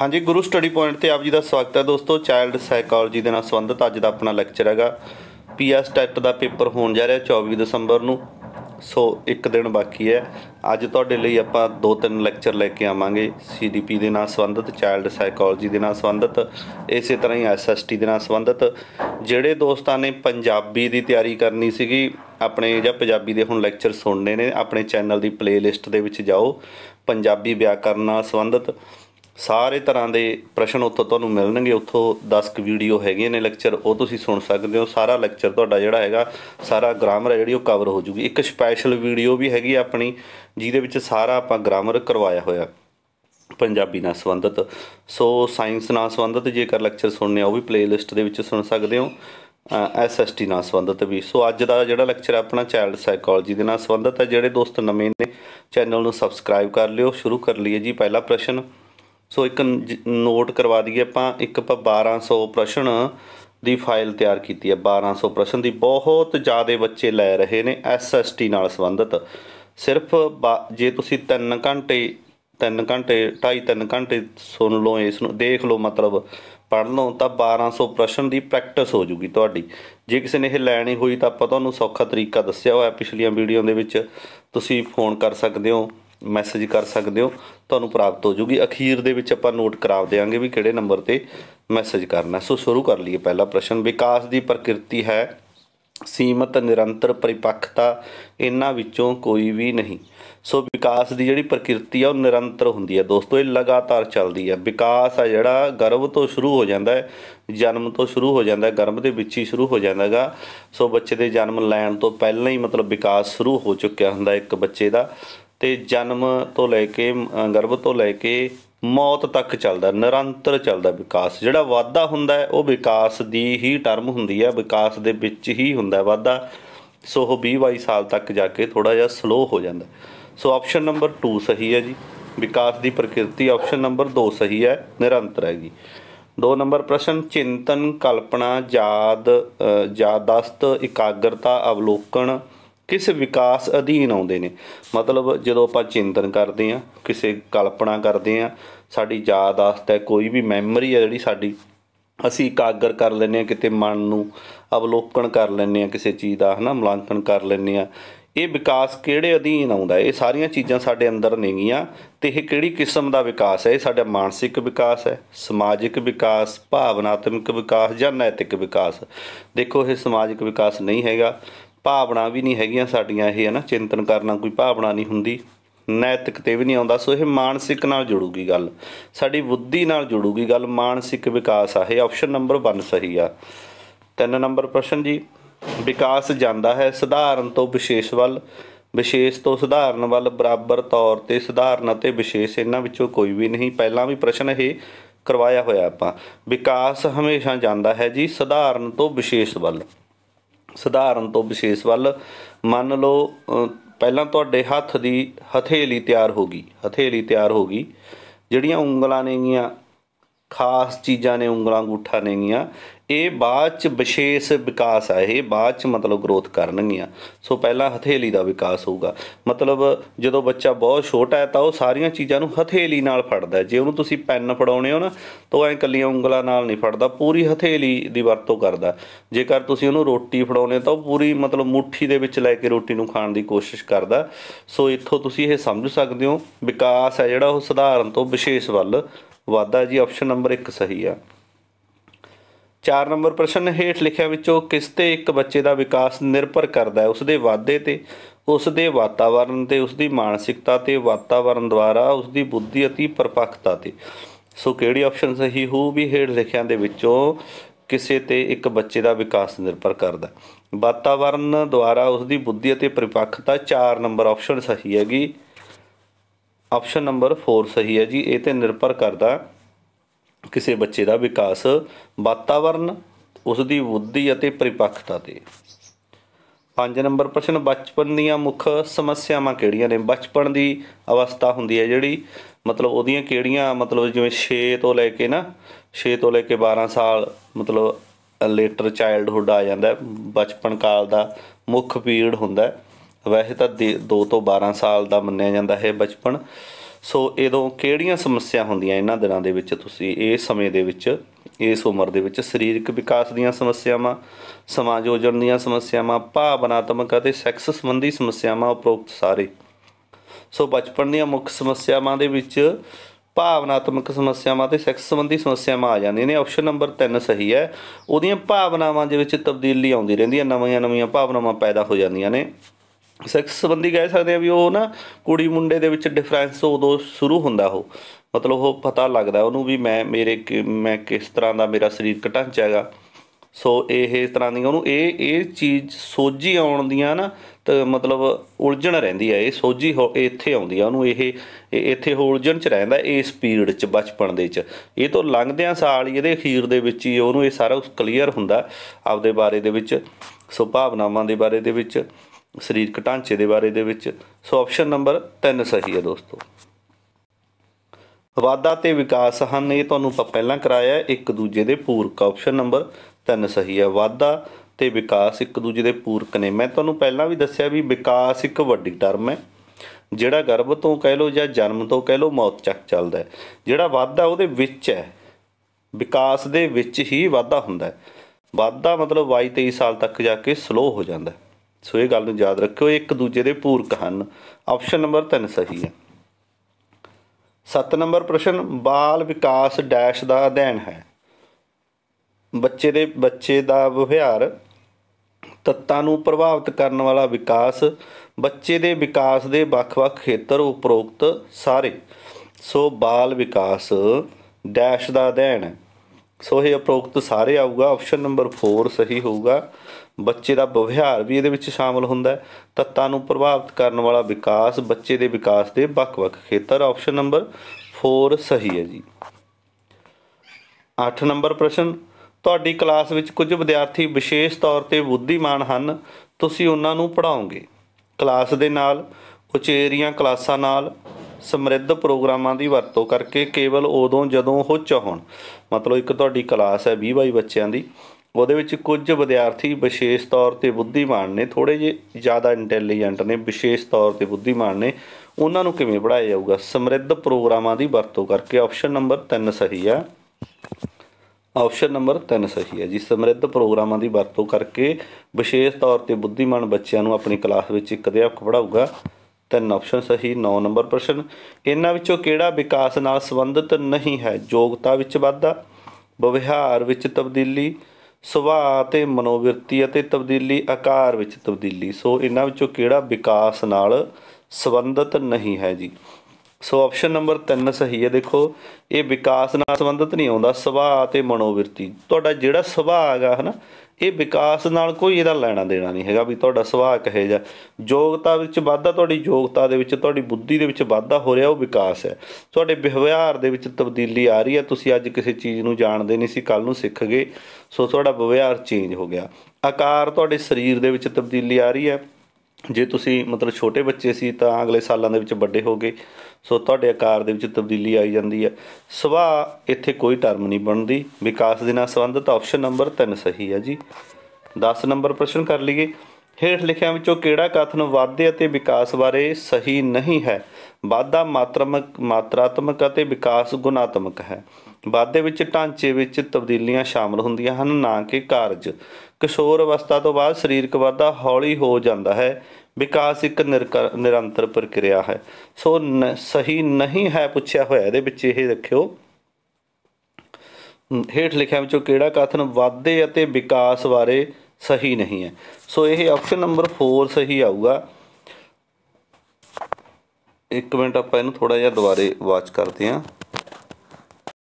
ਹਾਂਜੀ ਗੁਰੂ study point ਤੇ ਆਪ ਜੀ ਦਾ ਸਵਾਗਤ ਹੈ ਦੋਸਤੋ ਚਾਈਲਡ ਸਾਈਕੋਲੋਜੀ ਦੇ ਨਾਲ ਸੰਬੰਧਿਤ ਅੱਜ ਦਾ ਆਪਣਾ ਲੈਕਚਰ ਹੈਗਾ ਪੀਐਸ ਟੈਟ ਦਾ ਪੇਪਰ ਹੋਣ ਜਾ ਰਿਹਾ 24 ਦਸੰਬਰ ਨੂੰ ਸੋ ਇੱਕ ਦਿਨ ਬਾਕੀ ਹੈ ਅੱਜ ਤੁਹਾਡੇ ਲਈ ਆਪਾਂ ਦੋ ਤਿੰਨ ਲੈਕਚਰ ਲੈ ਕੇ ਆਵਾਂਗੇ ਸੀਡੀਪੀ ਦੇ ਨਾਲ ਸੰਬੰਧਿਤ ਚਾਈਲਡ ਸਾਈਕੋਲੋਜੀ ਦੇ ਨਾਲ ਸੰਬੰਧਿਤ ਇਸੇ ਤਰ੍ਹਾਂ ਹੀ ਐਸਐਸਟੀ ਦੇ ਨਾਲ ਸੰਬੰਧਿਤ ਜਿਹੜੇ ਦੋਸਤਾਂ ਨੇ ਪੰਜਾਬੀ ਦੀ ਤਿਆਰੀ ਕਰਨੀ ਸੀਗੀ ਆਪਣੇ ਜਾਂ ਪੰਜਾਬੀ ਦੇ ਹੁਣ ਲੈਕਚਰ ਸੁਣਨੇ ਨੇ ਆਪਣੇ ਚੈਨਲ ਦੀ ਪਲੇਲਿਸਟ ਦੇ ਵਿੱਚ ਜਾਓ ਪੰਜਾਬੀ ਵਿਆਕਰਨ ਨਾਲ ਸੰਬੰਧਿਤ ਸਾਰੇ ਤਰ੍ਹਾਂ ਦੇ ਪ੍ਰਸ਼ਨ ਉੱਥੋਂ ਤੁਹਾਨੂੰ ਮਿਲਣਗੇ ਉੱਥੋਂ 10 ਕੁ ਵੀਡੀਓ ਹੈਗੇ ਨੇ ਲੈਕਚਰ ਉਹ ਤੁਸੀਂ ਸੁਣ ਸਕਦੇ ਹੋ ਸਾਰਾ ਲੈਕਚਰ ਤੁਹਾਡਾ ਜਿਹੜਾ ਹੈਗਾ ਸਾਰਾ ਗ੍ਰਾਮਰ ਹੈ ਜਿਹੜੀ ਉਹ ਕਵਰ ਹੋ ਜੂਗੀ ਇੱਕ ਸਪੈਸ਼ਲ ਵੀਡੀਓ ਵੀ ਹੈਗੀ ਆਪਣੀ ਜਿਹਦੇ ਵਿੱਚ ਸਾਰਾ ਆਪਾਂ ਗ੍ਰਾਮਰ ਕਰਵਾਇਆ ਹੋਇਆ ਪੰਜਾਬੀ ਨਾਲ ਸੰਬੰਧਿਤ ਸੋ ਸਾਇੰਸ ਨਾਲ ਸੰਬੰਧਿਤ ਜੇਕਰ ਲੈਕਚਰ ਸੁਣਨੇ ਆ ਉਹ ਵੀ ਪਲੇਲਿਸਟ ਦੇ ਵਿੱਚ ਸੁਣ ਸਕਦੇ ਹੋ ਐਸਐਸਟੀ ਨਾਲ ਸੰਬੰਧਿਤ ਵੀ ਸੋ ਅੱਜ ਦਾ ਜਿਹੜਾ ਲੈਕਚਰ ਆਪਣਾ ਚਾਈਲਡ ਸਾਈਕੋਲੋਜੀ ਦੇ ਨਾਲ ਸੰਬੰਧਿਤ ਹੈ ਜਿਹੜੇ ਦੋਸਤ ਨਵੇਂ ਨੇ ਚੈਨਲ ਨੂੰ ਸਬਸਕ੍ਰਾਈਬ ਕਰ ਲਿਓ ਸ਼ੁਰੂ ਕਰ ਲਈਏ ਜੀ ਪਹਿਲਾ ਪ੍ਰਸ਼ਨ ਸੋ ਇੱਕ ਨੋਟ ਕਰਵਾ ਦਈਏ ਆਪਾਂ ਇੱਕ ਆਪਾਂ 1200 ਪ੍ਰਸ਼ਨ ਦੀ ਫਾਈਲ ਤਿਆਰ ਕੀਤੀ ਹੈ 1200 ਪ੍ਰਸ਼ਨ ਦੀ ਬਹੁਤ ਜ਼ਿਆਦਾ ਬੱਚੇ ਲੈ ਰਹੇ ਨੇ ਐਸਐਸਟੀ ਨਾਲ ਸੰਬੰਧਿਤ ਸਿਰਫ ਜੇ ਤੁਸੀਂ 3 ਘੰਟੇ 3 ਘੰਟੇ 2.5 3 ਘੰਟੇ ਸੁਣ ਲਓ ਇਸ ਨੂੰ ਦੇਖ ਲਓ ਮਤਲਬ ਪੜ ਲਓ ਤਾਂ 1200 ਪ੍ਰਸ਼ਨ ਦੀ ਪ੍ਰੈਕਟਿਸ ਹੋ ਜੂਗੀ ਤੁਹਾਡੀ ਜੇ ਕਿਸੇ ਨੇ ਇਹ ਲੈਣੀ ਹੋਈ ਤਾਂ ਆਪਾਂ ਤੁਹਾਨੂੰ ਸੌਖਾ ਤਰੀਕਾ ਦੱਸਿਆ ਹੋਇਆ ਪਿਛਲੀਆਂ ਵੀਡੀਓ ਦੇ ਵਿੱਚ ਤੁਸੀਂ ਫੋਨ ਕਰ ਸਕਦੇ ਹੋ ਮੈਸੇਜ ਕਰ ਸਕਦੇ ਹੋ ਤੁਹਾਨੂੰ ਪ੍ਰਾਪਤ ਹੋ ਜੂਗੀ ਅਖੀਰ ਦੇ ਵਿੱਚ ਆਪਾਂ ਨੋਟ ਕਰਾ ਦੇਵਾਂਗੇ ਵੀ ਕਿਹੜੇ ਨੰਬਰ ਤੇ ਮੈਸੇਜ ਕਰਨਾ ਸੋ ਸ਼ੁਰੂ ਕਰ ਲਈਏ ਪਹਿਲਾ ਪ੍ਰਸ਼ਨ ਵਿਕਾਸ ਦੀ ਪ੍ਰਕਿਰਤੀ ਹੈ ਸੀਮਤ ਨਿਰੰਤਰ ਪਰਿਪੱਕਤਾ ਇਹਨਾਂ ਵਿੱਚੋਂ ਕੋਈ ਵੀ ਨਹੀਂ ਸੋ ਵਿਕਾਸ ਦੀ ਜਿਹੜੀ ਪ੍ਰਕਿਰਤੀ ਆ ਉਹ ਨਿਰੰਤਰ ਹੁੰਦੀ ਹੈ ਦੋਸਤੋ ਇਹ ਲਗਾਤਾਰ ਚੱਲਦੀ ਹੈ ਵਿਕਾਸ ਆ ਜਿਹੜਾ ਗਰਭ ਤੋਂ ਸ਼ੁਰੂ ਹੋ ਜਾਂਦਾ ਹੈ ਜਨਮ ਤੋਂ ਸ਼ੁਰੂ ਹੋ ਜਾਂਦਾ ਹੈ ਗਰਭ ਦੇ ਵਿੱਚ ਹੀ ਸ਼ੁਰੂ ਹੋ ਜਾਂਦਾਗਾ ਸੋ ਬੱਚੇ ਦੇ ਜਨਮ ਲੈਣ ਤੋਂ ਪਹਿਲਾਂ ਹੀ ਮਤਲਬ ਵਿਕਾਸ ਸ਼ੁਰੂ ਹੋ ਚੁੱਕਿਆ ਹੁੰਦਾ ਇੱਕ ਬੱਚੇ ਦਾ ਤੇ ਜਨਮ ਤੋਂ ਲੈ ਕੇ ਗਰਭ ਤੋਂ ਲੈ ਕੇ ਮੌਤ ਤੱਕ ਚੱਲਦਾ ਨਿਰੰਤਰ ਚੱਲਦਾ ਵਿਕਾਸ ਜਿਹੜਾ ਵਾਧਾ ਹੁੰਦਾ ਉਹ ਵਿਕਾਸ ਦੀ ਹੀ ਟਰਮ ਹੁੰਦੀ ਹੈ ਵਿਕਾਸ ਦੇ ਵਿੱਚ ਹੀ ਹੁੰਦਾ ਵਾਧਾ ਸੋ ਉਹ 20 22 ਸਾਲ ਤੱਕ ਜਾ ਕੇ ਥੋੜਾ ਜਿਹਾ ਸਲੋ ਹੋ ਜਾਂਦਾ ਸੋ ਆਪਸ਼ਨ ਨੰਬਰ 2 ਸਹੀ ਹੈ ਜੀ ਵਿਕਾਸ ਦੀ ਪ੍ਰਕਿਰਤੀ ਆਪਸ਼ਨ ਨੰਬਰ 2 ਸਹੀ ਹੈ ਨਿਰੰਤਰ ਹੈ ਜੀ 2 ਨੰਬਰ ਪ੍ਰਸ਼ਨ ਚਿੰਤਨ ਕਲਪਨਾ ਯਾਦ ਯਾਦਾਸ਼ਤ ਇਕਾਗਰਤਾ ਅਵਲੋਕਨ ਕਿਸ ਵਿਕਾਸ ਅਧੀਨ ਆਉਂਦੇ ਨੇ ਮਤਲਬ ਜਦੋਂ ਆਪਾਂ ਚਿੰਤਨ ਕਰਦੇ ਆ ਕਿਸੇ ਕਲਪਨਾ ਕਰਦੇ ਆ ਸਾਡੀ ਯਾਦਾਸ਼ਤ ਹੈ ਕੋਈ ਵੀ ਮੈਮਰੀ ਹੈ ਜਿਹੜੀ ਸਾਡੀ ਅਸੀਂ ਇਕਾਗਰ ਕਰ ਲੈਨੇ ਆ ਕਿਤੇ ਮਨ ਨੂੰ ਅਵਲੋਕਨ ਕਰ ਲੈਨੇ ਆ ਕਿਸੇ ਚੀਜ਼ ਦਾ ਹਨਾ ਮੁਲਾਂਕਣ ਕਰ ਲੈਨੇ ਆ ਇਹ ਵਿਕਾਸ ਕਿਹੜੇ ਅਧੀਨ ਆਉਂਦਾ ਇਹ ਸਾਰੀਆਂ ਚੀਜ਼ਾਂ ਸਾਡੇ ਅੰਦਰ ਨੇਗੀਆਂ ਤੇ ਇਹ ਕਿਹੜੀ ਕਿਸਮ ਦਾ ਵਿਕਾਸ ਹੈ ਇਹ ਸਾਡਾ ਮਾਨਸਿਕ ਵਿਕਾਸ ਹੈ ਸਮਾਜਿਕ ਵਿਕਾਸ ਭਾਵਨਾਤਮਕ ਵਿਕਾਸ ਜਾਂ ਨੈਤਿਕ ਵਿਕਾਸ ਦੇਖੋ ਇਹ ਸਮਾਜਿਕ ਵਿਕਾਸ ਨਹੀਂ ਹੈਗਾ ਭਾਵਨਾ ਵੀ ਨਹੀਂ ਹੈਗੀਆਂ ਸਾਡੀਆਂ ਇਹ ਹੈ ਨਾ ਚਿੰਤਨ ਕਰਨਾ ਕੋਈ ਭਾਵਨਾ ਨਹੀਂ ਹੁੰਦੀ ਨੈਤਿਕ ਤੇ ਵੀ ਨਹੀਂ ਆਉਂਦਾ ਸੋ ਇਹ ਮਾਨਸਿਕ ਨਾਲ ਜੁੜੂਗੀ ਗੱਲ ਸਾਡੀ ਬੁੱਧੀ ਨਾਲ ਜੁੜੂਗੀ ਗੱਲ ਮਾਨਸਿਕ ਵਿਕਾਸ ਆ ਇਹ ਆਪਸ਼ਨ ਨੰਬਰ 1 ਸਹੀ ਆ ਤਿੰਨ ਨੰਬਰ ਪ੍ਰਸ਼ਨ ਜੀ ਵਿਕਾਸ ਜਾਂਦਾ ਹੈ ਸਧਾਰਨ ਤੋਂ ਵਿਸ਼ੇਸ਼ ਵੱਲ ਵਿਸ਼ੇਸ਼ ਤੋਂ ਸਧਾਰਨ ਵੱਲ ਬਰਾਬਰ ਤੌਰ ਤੇ ਸਧਾਰਨ ਅਤੇ ਵਿਸ਼ੇਸ਼ ਇਹਨਾਂ ਵਿੱਚੋਂ ਕੋਈ ਵੀ ਨਹੀਂ ਪਹਿਲਾਂ ਵੀ ਪ੍ਰਸ਼ਨ ਇਹ ਕਰਵਾਇਆ ਹੋਇਆ ਆਪਾਂ ਵਿਕਾਸ ਹਮੇਸ਼ਾ ਜਾਂਦਾ ਹੈ ਜੀ ਸਧਾਰਨ ਤੋਂ ਵਿਸ਼ੇਸ਼ ਵੱਲ ਸਧਾਰਨ ਤੋਂ ਵਿਸ਼ੇਸ਼ ਵੱਲ ਮੰਨ ਲਓ ਪਹਿਲਾਂ ਤੁਹਾਡੇ ਹੱਥ ਦੀ ਹਥੇਲੀ ਤਿਆਰ ਹੋ ਗਈ ਹਥੇਲੀ ਤਿਆਰ ਹੋ ਗਈ ਜਿਹੜੀਆਂ ਉਂਗਲਾਂ ਨੇਗੀਆਂ ਖਾਸ ਚੀਜ਼ਾਂ ਨੇ ਉਂਗਲਾਂ ਅੰਗੂਠਾ ਨੇਗੀਆਂ ਇਹ ਬਾਅਦ ਚ ਵਿਸ਼ੇਸ਼ ਵਿਕਾਸ ਆ ਇਹ ਬਾਅਦ ਚ ਮਤਲਬ ਗਰੋਥ ਕਰਨਗੀਆਂ ਸੋ ਪਹਿਲਾਂ ਹਥੇਲੀ ਦਾ ਵਿਕਾਸ ਹੋਊਗਾ ਮਤਲਬ ਜਦੋਂ ਬੱਚਾ ਬਹੁਤ ਛੋਟਾ ਹੈ ਤਾਂ ਉਹ ਸਾਰੀਆਂ ਚੀਜ਼ਾਂ ਨੂੰ ਹਥੇਲੀ ਨਾਲ ਫੜਦਾ ਜੇ ਉਹਨੂੰ ਤੁਸੀਂ ਪੈਨ ਫੜਾਉਣੇ ਹੋ ਨਾ ਤਾਂ ਐ ਕੱਲੀਆਂ ਉਂਗਲਾਂ ਨਾਲ ਨਹੀਂ ਫੜਦਾ ਪੂਰੀ ਹਥੇਲੀ ਦੀ ਵਰਤੋਂ ਕਰਦਾ ਜੇਕਰ ਤੁਸੀਂ ਉਹਨੂੰ ਰੋਟੀ ਫੜਾਉਣੇ ਤਾਂ ਉਹ ਪੂਰੀ ਮਤਲਬ ਮੁਠੀ ਦੇ ਵਿੱਚ ਲੈ ਕੇ ਰੋਟੀ ਨੂੰ ਖਾਣ ਦੀ ਕੋਸ਼ਿਸ਼ ਕਰਦਾ ਸੋ ਇੱਥੋਂ ਤੁਸੀਂ ਇਹ ਸਮਝ ਸਕਦੇ ਹੋ ਵਿਕਾਸ ਹੈ ਜਿਹੜਾ ਉਹ ਸਧਾਰਨ ਤੋਂ ਵਿਸ਼ੇਸ਼ ਵੱਲ ਵਾਧਾ ਜੀ ਆਪਸ਼ਨ ਨੰਬਰ 1 ਸਹੀ ਆ 4 ਨੰਬਰ ਪ੍ਰਸ਼ਨ ਹੇਠ ਲਿਖਿਆ ਵਿੱਚੋਂ ਕਿਸ ਤੇ ਇੱਕ ਬੱਚੇ ਦਾ ਵਿਕਾਸ ਨਿਰਭਰ ਕਰਦਾ ਹੈ ਉਸ ਦੇ ਵਾਧੇ ਤੇ ਉਸ ਦੇ ਵਾਤਾਵਰਣ ਤੇ ਉਸ ਦੀ ਮਾਨਸਿਕਤਾ ਤੇ ਵਾਤਾਵਰਣ ਦੁਆਰਾ ਉਸ ਦੀ ਬੁੱਧੀ ਅਤੇ ਪਰਪੱਕਤਾ ਤੇ ਸੋ ਕਿਹੜੀ ਆਪਸ਼ਨ ਸਹੀ ਹੋ ਵੀ ਹੇਠ ਲਿਖਿਆਂ ਦੇ ਵਿੱਚੋਂ ਕਿਸੇ ਤੇ ਇੱਕ ਬੱਚੇ ਦਾ ਵਿਕਾਸ ਨਿਰਭਰ ਕਰਦਾ ਵਾਤਾਵਰਣ ਦੁਆਰਾ ਉਸ ਦੀ ਬੁੱਧੀ ਅਤੇ ਪਰਿਪੱਕਤਾ 4 ਨੰਬਰ ਆਪਸ਼ਨ ਸਹੀ ਹੈਗੀ ਆਪਸ਼ਨ ਨੰਬਰ 4 ਸਹੀ ਹੈ ਜੀ ਇਹ ਤੇ ਨਿਰਭਰ ਕਰਦਾ ਕਿਸੇ ਬੱਚੇ ਦਾ ਵਿਕਾਸ ਵਾਤਾਵਰਣ ਉਸ ਦੀ ਬੁੱਧੀ ਅਤੇ ਪਰਿਪੱਕਤਾ ਤੇ ਪੰਜ ਨੰਬਰ ਪ੍ਰਸ਼ਨ ਬਚਪਨ ਦੀਆਂ ਮੁੱਖ ਸਮੱਸਿਆਵਾਂ ਕਿਹੜੀਆਂ ਨੇ ਬਚਪਨ ਦੀ ਅਵਸਥਾ ਹੁੰਦੀ ਹੈ ਜਿਹੜੀ ਮਤਲਬ ਉਹਦੀਆਂ ਕਿਹੜੀਆਂ ਮਤਲਬ ਜਿਵੇਂ 6 ਤੋਂ ਲੈ ਕੇ ਨਾ 6 ਤੋਂ ਲੈ ਕੇ 12 ਸਾਲ ਮਤਲਬ ਲੇਟਰ ਚਾਈਲਡਹੂਡ ਆ ਜਾਂਦਾ ਬਚਪਨ ਕਾਲ ਦਾ ਮੁੱਖ ਪੀਰੀਅਡ ਹੁੰਦਾ ਵੈਸੇ ਤਾਂ 2 ਤੋਂ 12 ਸਾਲ ਦਾ ਮੰਨਿਆ ਜਾਂਦਾ ਹੈ ਬਚਪਨ ਸੋ ਇਦੋਂ ਕਿਹੜੀਆਂ ਸਮੱਸਿਆ ਹੁੰਦੀਆਂ ਇਹਨਾਂ ਦਿਨਾਂ ਦੇ ਵਿੱਚ ਤੁਸੀਂ ਇਹ ਸਮੇਂ ਦੇ ਵਿੱਚ ਇਸ ਉਮਰ ਦੇ ਵਿੱਚ ਸਰੀਰਕ ਵਿਕਾਸ ਦੀਆਂ ਸਮੱਸਿਆਵਾਂ ਸਮਾਜੋਜਨ ਦੀਆਂ ਸਮੱਸਿਆਵਾਂ ਭਾਵਨਾਤਮਕ ਅਤੇ ਸੈਕਸ ਸੰਬੰਧੀ ਸਮੱਸਿਆਵਾਂ ਉਪਰੋਕਤ ਸਾਰੇ ਸੋ ਬਚਪਨ ਦੀਆਂ ਮੁੱਖ ਸਮੱਸਿਆਵਾਂ ਦੇ ਵਿੱਚ ਭਾਵਨਾਤਮਕ ਸਮੱਸਿਆਵਾਂ ਤੇ ਸੈਕਸ ਸੰਬੰਧੀ ਸਮੱਸਿਆਵਾਂ ਆ ਜਾਂਦੀਆਂ ਨੇ ਆਪਸ਼ਨ ਨੰਬਰ 3 ਸਹੀ ਹੈ ਉਹਦੀਆਂ ਭਾਵਨਾਵਾਂ ਦੇ ਵਿੱਚ ਤਬਦੀਲੀ ਆਉਂਦੀ ਰਹਿੰਦੀ ਹੈ ਨਵੀਆਂ-ਨਵੀਆਂ ਭਾਵਨਾਵਾਂ ਪੈਦਾ ਹੋ ਜਾਂਦੀਆਂ ਨੇ ਸੈਕਸ ਸੰਬੰਧੀ ਕਹਿ ਸਕਦੇ ਆ ਵੀ ਉਹ ਨਾ ਕੁੜੀ ਮੁੰਡੇ ਦੇ ਵਿੱਚ ਡਿਫਰੈਂਸ ਉਦੋਂ ਸ਼ੁਰੂ ਹੁੰਦਾ ਉਹ ਮਤਲਬ ਉਹ ਪਤਾ ਲੱਗਦਾ ਉਹਨੂੰ ਵੀ ਮੈਂ ਮੇਰੇ ਮੈਂ ਕਿਸ ਤਰ੍ਹਾਂ ਦਾ ਮੇਰਾ ਸਰੀਰ ਘਟਾਂਚਾ ਹੈਗਾ ਸੋ ਇਹ ਇਸ ਤਰ੍ਹਾਂ ਦੀ ਉਹਨੂੰ ਇਹ ਇਹ ਚੀਜ਼ ਸੋਝੀ ਆਉਣ ਦੀਆਂ ਨਾ ਤੇ ਮਤਲਬ ਉਲਝਣ ਰਹਿੰਦੀ ਹੈ ਇਹ ਸੋਝੀ ਇੱਥੇ ਆਉਂਦੀ ਆ ਉਹਨੂੰ ਇਹ ਇੱਥੇ ਉਲਝਣ ਚ ਰਹਿੰਦਾ ਇਹ ਸਪੀਡ ਚ ਬਚਪਨ ਦੇ ਚ ਇਹ ਤੋਂ ਲੰਘਦਿਆਂ ਸਾਲ ਇਹਦੇ ਅਖੀਰ ਦੇ ਵਿੱਚ ਹੀ ਉਹਨੂੰ ਇਹ ਸਾਰਾ ਕਲੀਅਰ ਹੁੰਦਾ ਆਪਦੇ ਬਾਰੇ ਦੇ ਵਿੱਚ ਸੋ ਭਾਵਨਾਵਾਂ ਦੇ ਬਾਰੇ ਦੇ ਵਿੱਚ ਸਰੀਰਕ ਢਾਂਚੇ ਦੇ ਬਾਰੇ ਦੇ ਵਿੱਚ ਸੋ ਆਪਸ਼ਨ ਨੰਬਰ 3 ਸਹੀ ਹੈ ਦੋਸਤੋ ਵਾਧਾ ਤੇ ਵਿਕਾਸ ਹਨ ਇਹ ਤੁਹਾਨੂੰ ਆਪਾਂ ਪਹਿਲਾਂ ਕਰਾਇਆ ਇੱਕ ਦੂਜੇ ਦੇ ਪੂਰਕ ਆਪਸ਼ਨ ਨੰਬਰ 3 ਸਹੀ ਹੈ ਵਾਧਾ ਤੇ ਵਿਕਾਸ ਇੱਕ ਦੂਜੇ ਦੇ ਪੂਰਕ ਨੇ ਮੈਂ ਤੁਹਾਨੂੰ ਪਹਿਲਾਂ ਵੀ ਦੱਸਿਆ ਵੀ ਵਿਕਾਸ ਇੱਕ ਵੱਡੀ ਟਰਮ ਹੈ ਜਿਹੜਾ ਗਰਭ ਤੋਂ ਕਹਿ ਲੋ ਜਾਂ ਜਨਮ ਤੋਂ ਕਹਿ ਲੋ ਮੌਤ ਤੱਕ ਚੱਲਦਾ ਹੈ ਜਿਹੜਾ ਵਾਧਾ ਉਹਦੇ ਵਿੱਚ ਹੈ ਵਿਕਾਸ ਦੇ ਵਿੱਚ ਹੀ ਵਾਧਾ ਹੁੰਦਾ ਹੈ ਵਾਧਾ ਮਤਲਬ 22 23 ਸਾਲ ਤੱਕ ਜਾ ਕੇ ਸਲੋ ਹੋ ਜਾਂਦਾ ਹੈ ਸੋ ਇਹ ਗੱਲ ਨੂੰ ਯਾਦ ਰੱਖਿਓ ਇੱਕ ਦੂਜੇ ਦੇ ਪੂਰਕ ਹਨ ਆਪਸ਼ਨ ਨੰਬਰ 3 ਸਹੀ ਹੈ 7 ਨੰਬਰ ਪ੍ਰਸ਼ਨ ਬਾਲ ਵਿਕਾਸ ਡੈਸ਼ ਦਾ ਅਧਿਐਨ ਹੈ ਬੱਚੇ ਦੇ ਬੱਚੇ ਦਾ ਵਿਵਹਾਰ ਤੱਤਾਂ ਨੂੰ ਪ੍ਰਭਾਵਿਤ ਕਰਨ ਵਾਲਾ ਵਿਕਾਸ ਬੱਚੇ ਦੇ ਵਿਕਾਸ ਦੇ ਵੱਖ-ਵੱਖ ਖੇਤਰ ਉਪਰੋਕਤ ਸਾਰੇ ਸੋ ਬਾਲ ਵਿਕਾਸ ਡੈਸ਼ ਦਾ ਅਧਿਐਨ ਹੈ ਸੋ ਇਹ ਉਪਰੋਕਤ ਸਾਰੇ ਆਊਗਾ ਆਪਸ਼ਨ ਨੰਬਰ 4 ਸਹੀ ਹੋਊਗਾ ਬੱਚੇ ਦਾ ਵਿਵਹਾਰ ਵੀ ਇਹਦੇ ਵਿੱਚ ਸ਼ਾਮਲ ਹੁੰਦਾ ਹੈ ਤੱਤਾਂ ਨੂੰ ਪ੍ਰਭਾਵਿਤ ਕਰਨ ਵਾਲਾ ਵਿਕਾਸ ਬੱਚੇ ਦੇ ਵਿਕਾਸ ਦੇ ਵੱਖ-ਵੱਖ ਖੇਤਰ ਆਪਸ਼ਨ ਨੰਬਰ 4 ਸਹੀ ਹੈ ਜੀ 8 ਨੰਬਰ ਪ੍ਰਸ਼ਨ ਤੁਹਾਡੀ ਕਲਾਸ ਵਿੱਚ ਕੁਝ ਵਿਦਿਆਰਥੀ ਵਿਸ਼ੇਸ਼ ਤੌਰ ਤੇ ਬੁੱਧੀਮਾਨ ਹਨ ਤੁਸੀਂ ਉਹਨਾਂ ਨੂੰ ਪੜ੍ਹਾਉਂਗੇ ਕਲਾਸ ਦੇ ਨਾਲ ਉਚੇਰੀਆਂ ਕਲਾਸਾਂ ਨਾਲ ਸਮਰਿੱਧ ਪ੍ਰੋਗਰਾਮਾਂ ਦੀ ਵਰਤੋਂ ਕਰਕੇ ਕੇਵਲ ਉਦੋਂ ਜਦੋਂ ਉਹ ਚਾਹਣ ਮਤਲਬ ਇੱਕ ਤੁਹਾਡੀ ਕਲਾਸ ਹੈ 20 ਬਾਈ ਬੱਚਿਆਂ ਦੀ ਉਹਦੇ ਵਿੱਚ ਕੁਝ ਵਿਦਿਆਰਥੀ ਵਿਸ਼ੇਸ਼ ਤੌਰ ਤੇ ਬੁੱਧੀਮਾਨ ਨੇ ਥੋੜੇ ਜਿਹਾ ਜ਼ਿਆਦਾ ਇੰਟੈਲੀਜੈਂਟ ਨੇ ਵਿਸ਼ੇਸ਼ ਤੌਰ ਤੇ ਬੁੱਧੀਮਾਨ ਨੇ ਉਹਨਾਂ ਨੂੰ ਕਿਵੇਂ ਪੜਾਇਆ ਜਾਊਗਾ ਸਮਰਿੱਧ ਪ੍ਰੋਗਰਾਮਾਂ ਦੀ ਵਰਤੋਂ ਕਰਕੇ ਆਪਸ਼ਨ ਨੰਬਰ 3 ਸਹੀ ਆ ਆਪਸ਼ਨ ਨੰਬਰ 3 ਸਹੀ ਹੈ ਜੀ ਸਮਰਿੱਧ ਪ੍ਰੋਗਰਾਮਾਂ ਦੀ ਵਰਤੋਂ ਕਰਕੇ ਵਿਸ਼ੇਸ਼ ਤੌਰ ਤੇ ਬੁੱਧੀਮਾਨ ਬੱਚਿਆਂ ਨੂੰ ਆਪਣੀ ਕਲਾਸ ਵਿੱਚ ਇੱਕ ਅਧਿਆਪਕ ਪੜਾਊਗਾ ਤਿੰਨ ਆਪਸ਼ਨ ਸਹੀ 9 ਨੰਬਰ ਪ੍ਰਸ਼ਨ ਇਹਨਾਂ ਵਿੱਚੋਂ ਕਿਹੜਾ ਵਿਕਾਸ ਨਾਲ ਸੰਬੰਧਿਤ ਨਹੀਂ ਹੈ ਯੋਗਤਾ ਵਿੱਚ ਵਾਧਾ ਵਿਵਹਾਰ ਵਿੱਚ ਤਬਦੀਲੀ ਸੁਭਾਅ ਤੇ ਮਨੋਵਿਰਤੀ ਅਤੇ ਤਬਦੀਲੀ ਆਕਾਰ ਵਿੱਚ ਤਬਦੀਲੀ ਸੋ ਇਹਨਾਂ ਵਿੱਚੋਂ ਕਿਹੜਾ ਵਿਕਾਸ ਨਾਲ ਸੰਬੰਧਿਤ ਨਹੀਂ ਹੈ ਜੀ ਸੋ ਆਪਸ਼ਨ ਨੰਬਰ 3 ਸਹੀ ਹੈ ਦੇਖੋ ਇਹ ਵਿਕਾਸ ਨਾਲ ਸੰਬੰਧਿਤ ਨਹੀਂ ਆਉਂਦਾ ਸੁਭਾਅ ਤੇ ਮਨੋਵਿਰਤੀ ਤੁਹਾਡਾ ਜਿਹੜਾ ਸੁਭਾਅ ਹੈਗਾ ਹਨਾ ਇਹ ਵਿਕਾਸ ਨਾਲ ਕੋਈ ਇਹਦਾ ਲੈਣਾ ਦੇਣਾ ਨਹੀਂ ਹੈਗਾ ਵੀ ਤੁਹਾਡਾ ਸੁਭਾਅ ਕਹੇ ਜਾ ਯੋਗਤਾ ਵਿੱਚ ਵਾਧਾ ਤੁਹਾਡੀ ਯੋਗਤਾ ਦੇ ਵਿੱਚ ਤੁਹਾਡੀ ਬੁੱਧੀ ਦੇ ਵਿੱਚ ਵਾਧਾ ਹੋ ਰਿਹਾ ਉਹ ਵਿਕਾਸ ਹੈ ਤੁਹਾਡੇ ਵਿਵਹਾਰ ਦੇ ਵਿੱਚ ਤਬਦੀਲੀ ਆ ਰਹੀ ਹੈ ਤੁਸੀਂ ਅੱਜ ਕਿਸੇ ਚੀਜ਼ ਨੂੰ ਜਾਣਦੇ ਨਹੀਂ ਸੀ ਕੱਲ ਨੂੰ ਸਿੱਖ ਗਏ ਸੋ ਤੁਹਾਡਾ ਵਿਵਹਾਰ ਚੇਂਜ ਹੋ ਗਿਆ ਆਕਾਰ ਤੁਹਾਡੇ ਸਰੀਰ ਦੇ ਵਿੱਚ ਤਬਦੀਲੀ ਆ ਰਹੀ ਹੈ ਜੇ ਤੁਸੀਂ ਮਤਲਬ ਛੋਟੇ ਬੱਚੇ ਸੀ ਤਾਂ ਅਗਲੇ ਸਾਲਾਂ ਦੇ ਵਿੱਚ ਵੱਡੇ ਹੋਗੇ ਸੋ ਤੁਹਾਡੇ ਆਕਾਰ ਦੇ ਵਿੱਚ ਤਬਦੀਲੀ ਆਈ ਜਾਂਦੀ ਹੈ ਸੁਭਾਅ ਇੱਥੇ ਕੋਈ ਟਰਮ ਨਹੀਂ ਬਣਦੀ ਵਿਕਾਸ ਦੇ ਨਾਲ ਸੰਬੰਧਿਤ ਆਪਸ਼ਨ ਨੰਬਰ 3 ਸਹੀ ਹੈ ਜੀ 10 ਨੰਬਰ ਪ੍ਰਸ਼ਨ ਕਰ ਲਈਏ ਹੇਠ ਲਿਖਿਆਂ ਵਿੱਚੋਂ ਕਿਹੜਾ ਕਥਨ ਵਾਧੇ ਅਤੇ ਵਿਕਾਸ ਬਾਰੇ ਸਹੀ ਨਹੀਂ ਹੈ ਵਾਧਾ ਮਾਤਰਾਤਮਕ ਮਾਤਰਾਤਮਕ ਅਤੇ ਵਿਕਾਸ ਗੁਣਾਤਮਕ ਹੈ ਵਾਧੇ ਵਿੱਚ ਢਾਂਚੇ ਵਿੱਚ ਤਬਦੀਲੀਆਂ ਸ਼ਾਮਲ ਹੁੰਦੀਆਂ ਹਨ ਨਾ ਕਿ ਕਾਰਜ ਕਿਸ਼ੋਰ ਅਵਸਥਾ ਤੋਂ ਬਾਅਦ ਸਰੀਰਕ ਵਾਧਾ ਹੌਲੀ ਹੋ ਜਾਂਦਾ ਹੈ ਵਿਕਾਸ ਇੱਕ ਨਿਰੰਤਰ ਪ੍ਰਕਿਰਿਆ ਹੈ ਸੋ ਸਹੀ ਨਹੀਂ ਹੈ ਪੁੱਛਿਆ ਹੋਇਆ ਇਹਦੇ ਵਿੱਚ ਇਹ ਰੱਖਿਓ ਹੇਠ ਲਿਖਿਆ ਵਿੱਚੋਂ ਕਿਹੜਾ ਕਥਨ ਵਾਧੇ ਅਤੇ ਵਿਕਾਸ ਬਾਰੇ ਸਹੀ ਨਹੀਂ ਹੈ ਸੋ ਇਹ ਆਪਸ਼ਨ ਨੰਬਰ 4 ਸਹੀ ਆਊਗਾ ਇੱਕ ਮਿੰਟ ਆਪਾਂ ਇਹਨੂੰ ਥੋੜਾ ਜਿਹਾ ਦੁਬਾਰੇ ਵਾਚ ਕਰਦੇ ਹਾਂ